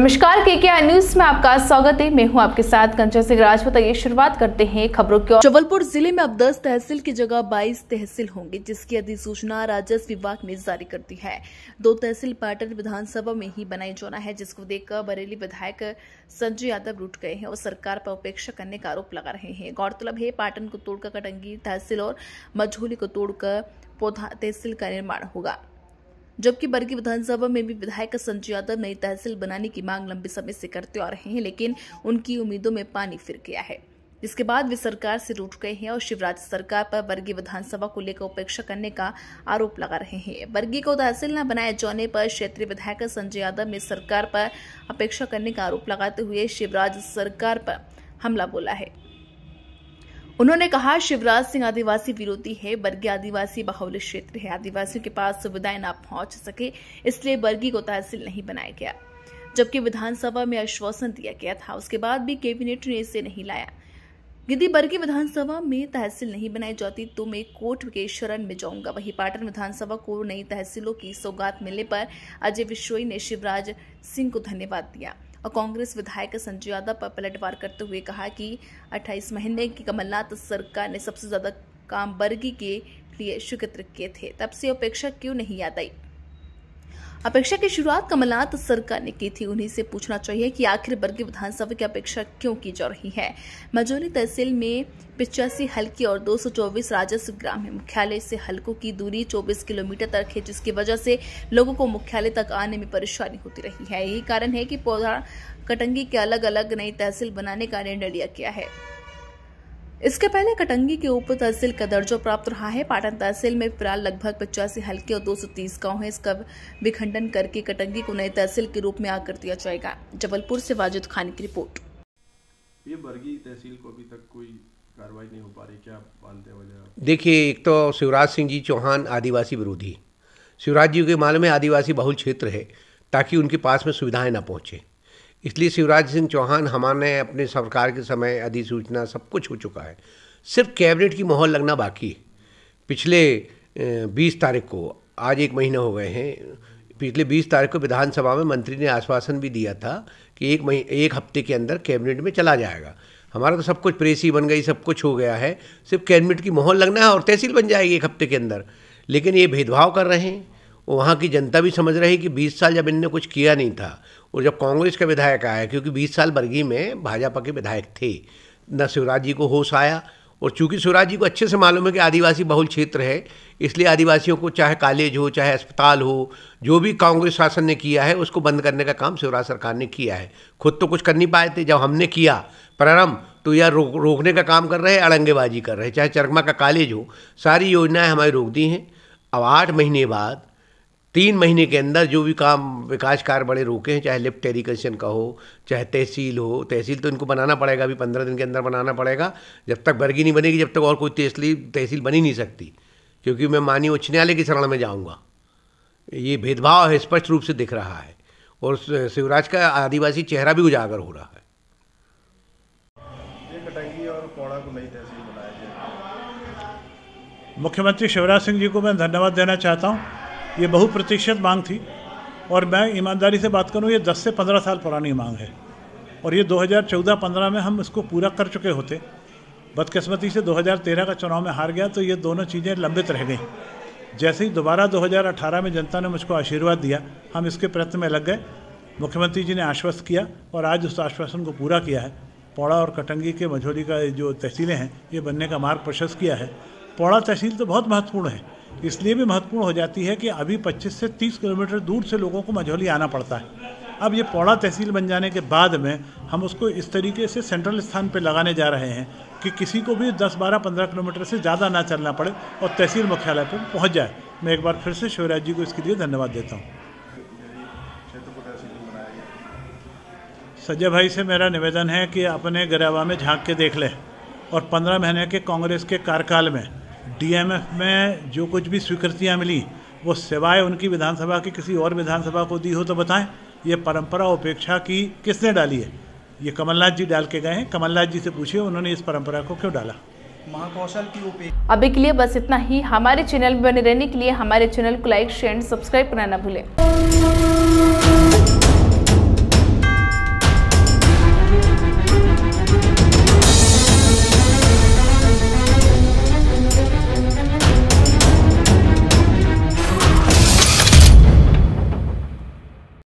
नमस्कार के के आई न्यूज में आपका स्वागत है मैं हूं आपके साथ कंचन सिंह राजपूत ये शुरुआत करते हैं खबरों की जबलपुर जिले में अब 10 तहसील की जगह 22 तहसील होंगे जिसकी अधिसूचना राजस्व विभाग ने जारी कर दी है दो तहसील पाटन विधानसभा में ही बनाई जाना है जिसको देखकर बरेली विधायक संजय यादव रुट गए हैं और सरकार पर उपेक्षा करने का आरोप लगा रहे हैं गौरतलब है पाटन को तोड़कर कटंगी तहसील और मझोली को तोड़कर पौधा तहसील का निर्माण होगा जबकि बरगी विधानसभा में भी विधायक संजय यादव नई तहसील बनाने की मांग लंबे समय से करते आ रहे हैं लेकिन उनकी उम्मीदों में पानी फिर गया है जिसके बाद वे सरकार से रूठ गए हैं और शिवराज सरकार पर बरगी विधानसभा को लेकर उपेक्षा करने का आरोप लगा रहे हैं बरगी को तहसील न बनाए जाने पर क्षेत्रीय विधायक संजय यादव ने सरकार पर अपेक्षा करने का आरोप लगाते हुए शिवराज सरकार पर हमला बोला है उन्होंने कहा शिवराज सिंह आदिवासी विरोधी है बर्गी आदिवासी बाहुल्य क्षेत्र है आदिवासियों के पास सुविधाएं ना पहुंच सके इसलिए बर्गी को तहसील नहीं बनाया गया जबकि विधानसभा में आश्वासन दिया गया था उसके बाद भी कैबिनेट ने इसे नहीं लाया यदि बर्गी विधानसभा में तहसील नहीं बनाई जाती तो मैं कोर्ट के शरण में जाऊंगा वहीं पाटन विधानसभा को नई तहसीलों की सौगात मिलने पर अजय विश्वई ने शिवराज सिंह को धन्यवाद दिया और कांग्रेस विधायक संजय यादव पर पलटवार करते हुए कहा कि 28 महीने की कमलनाथ सरकार ने सबसे ज़्यादा काम बर्गी के लिए स्वीकृत किए थे तब से उपेक्षा क्यों नहीं याद आई अपेक्षा की शुरुआत कमलनाथ सरकार ने की थी उन्हीं से पूछना चाहिए कि आखिर बर्गी विधानसभा की अपेक्षा क्यों की जा रही है मजौली तहसील में पिचासी हल्की और 224 राजस्व ग्राम है मुख्यालय से हल्कों की दूरी 24 किलोमीटर तक है जिसकी वजह से लोगों को मुख्यालय तक आने में परेशानी होती रही है यही कारण है की पौधा कटंगी के अलग अलग नई तहसील बनाने का निर्णय लिया गया है इसके पहले कटंगी के उप तहसील का दर्जा प्राप्त रहा है पाटन तहसील में फिलहाल लगभग पचासी हल्के और 230 गांव हैं इसका विखंडन करके कटंगी को नए तहसील के रूप में आकर दिया जाएगा जबलपुर से वाजिद खान की रिपोर्ट ये बरगी तहसील को अभी तक कोई कार्रवाई नहीं हो पा रही क्या देखिए एक तो शिवराज सिंह जी चौहान आदिवासी विरोधी शिवराज जी के माल में आदिवासी बहुल क्षेत्र है ताकि उनके पास में सुविधाएं ना पहुँचे इसलिए शिवराज सिंह चौहान हमारे अपने सरकार के समय अधिसूचना सब कुछ हो चुका है सिर्फ कैबिनेट की माहौल लगना बाकी है पिछले बीस तारीख को आज एक महीना हो गए हैं पिछले बीस तारीख को विधानसभा में मंत्री ने आश्वासन भी दिया था कि एक मही एक हफ्ते के अंदर कैबिनेट में चला जाएगा हमारा तो सब कुछ प्रेसी बन गई सब कुछ हो गया है सिर्फ कैबिनेट की माहौल लगना है और तहसील बन जाएगी एक हफ्ते के अंदर लेकिन ये भेदभाव कर रहे हैं वहाँ की जनता भी समझ रही कि 20 साल जब इनने कुछ किया नहीं था और जब कांग्रेस का विधायक आया क्योंकि 20 साल बरगी में भाजपा के विधायक थे न शिवराज जी को होश आया और चूंकि शिवराज जी को अच्छे से मालूम है कि आदिवासी बहुल क्षेत्र है इसलिए आदिवासियों को चाहे कॉलेज हो चाहे अस्पताल हो जो भी कांग्रेस शासन ने किया है उसको बंद करने का काम शिवराज सरकार ने किया है खुद तो कुछ कर नहीं पाए थे जब हमने किया प्रारंभ तो यह रोक रोकने का काम कर रहे हैं अड़ंगेबाजी कर रहे हैं चाहे चरकमा का कॉलेज हो सारी योजनाएँ हमारी रोक दी हैं अब आठ महीने बाद तीन महीने के अंदर जो भी काम विकास कार्य बड़े रोके हैं चाहे लिफ्ट एरिकेशन का हो चाहे तहसील हो तहसील तो इनको बनाना पड़ेगा अभी पंद्रह दिन के अंदर बनाना पड़ेगा जब तक बर्गी नहीं बनेगी जब तक और कोई तहसील तहसील बनी नहीं सकती क्योंकि मैं माननीय उच्च न्यायालय की शरण में जाऊँगा ये भेदभाव है स्पष्ट रूप से दिख रहा है और शिवराज का आदिवासी चेहरा भी उजागर हो रहा है मुख्यमंत्री शिवराज सिंह जी को मैं धन्यवाद देना चाहता हूँ ये बहुप्रतीक्षित मांग थी और मैं ईमानदारी से बात करूँ ये 10 से 15 साल पुरानी मांग है और ये 2014-15 में हम इसको पूरा कर चुके होते बदकिस्मती से 2013 का चुनाव में हार गया तो ये दोनों चीज़ें लंबित रह गई जैसे ही दोबारा 2018 में जनता ने मुझको आशीर्वाद दिया हम इसके प्रयत्न में लग गए मुख्यमंत्री जी ने आश्वस्त किया और आज उस आश्वासन को पूरा किया है पौड़ा और कटंगी के मझोली का जो तहसीलें हैं ये बनने का मार्ग प्रशस्त किया है पौड़ा तहसील तो बहुत महत्वपूर्ण है इसलिए भी महत्वपूर्ण हो जाती है कि अभी 25 से 30 किलोमीटर दूर से लोगों को मझौली आना पड़ता है अब ये पौड़ा तहसील बन जाने के बाद में हम उसको इस तरीके से सेंट्रल स्थान पर लगाने जा रहे हैं कि किसी को भी 10, 12, 15 किलोमीटर से ज़्यादा ना चलना पड़े और तहसील मुख्यालय पर पहुँच जाए मैं एक बार फिर से शिवराज जी को इसके लिए धन्यवाद देता हूँ सज्जय भाई से मेरा निवेदन है कि अपने गरेवा में झांक के देख लें और पंद्रह महीने के कांग्रेस के कार्यकाल में डीएमएफ में जो कुछ भी स्वीकृतियाँ मिली वो सिवाय उनकी विधानसभा की किसी और विधानसभा को दी हो तो बताएं ये परंपरा उपेक्षा की किसने डाली है ये कमलनाथ जी डाल के गए हैं कमलनाथ जी से पूछिए उन्होंने इस परंपरा को क्यों डाला महाकौशल की उपेक्षा अभी के लिए बस इतना ही हमारे चैनल में बने रहने के लिए हमारे चैनल को लाइक शेयर सब्सक्राइब करना ना भूलें